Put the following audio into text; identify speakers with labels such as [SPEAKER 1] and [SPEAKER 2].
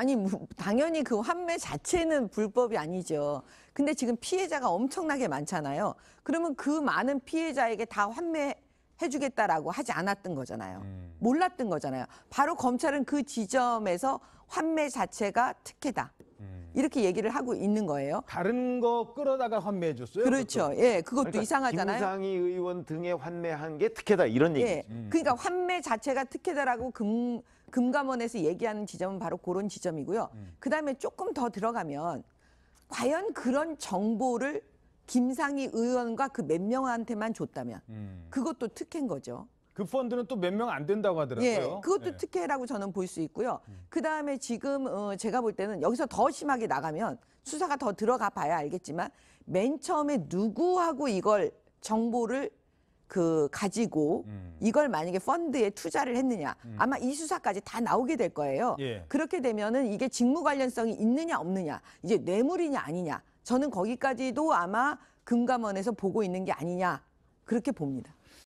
[SPEAKER 1] 아니 뭐, 당연히 그 환매 자체는 불법이 아니죠. 근데 지금 피해자가 엄청나게 많잖아요. 그러면 그 많은 피해자에게 다 환매 해주겠다라고 하지 않았던 거잖아요. 음. 몰랐던 거잖아요. 바로 검찰은 그 지점에서 환매 자체가 특혜다. 음. 이렇게 얘기를 하고 있는 거예요.
[SPEAKER 2] 다른 거 끌어다가 환매해 줬어요. 그렇죠. 그것도. 예, 그것도 그러니까 이상하잖아요. 김상희 의원 등에 환매한 게 특혜다 이런 얘기죠. 예, 음. 그러니까
[SPEAKER 1] 환매 자체가 특혜다라고 금 금감원에서 얘기하는 지점은 바로 그런 지점이고요. 음. 그다음에 조금 더 들어가면 과연 그런 정보를 김상희 의원과 그 몇 명한테만 줬다면 음. 그것도 특혜인 거죠.
[SPEAKER 3] 그 펀드는 또 몇 명 안 된다고 하더라고요. 예, 그것도 예.
[SPEAKER 1] 특혜라고 저는 볼 수 있고요. 음. 그다음에 지금 어, 제가 볼 때는 여기서 더 심하게 나가면 수사가 더 들어가 봐야 알겠지만 맨 처음에 누구하고 이걸 정보를 그 가지고 음. 이걸 만약에 펀드에 투자를 했느냐 음. 아마 이 수사까지 다 나오게 될 거예요. 예. 그렇게 되면은 이게 직무 관련성이 있느냐 없느냐 이제 뇌물이냐 아니냐 저는 거기까지도 아마 금감원에서 보고 있는 게 아니냐 그렇게 봅니다.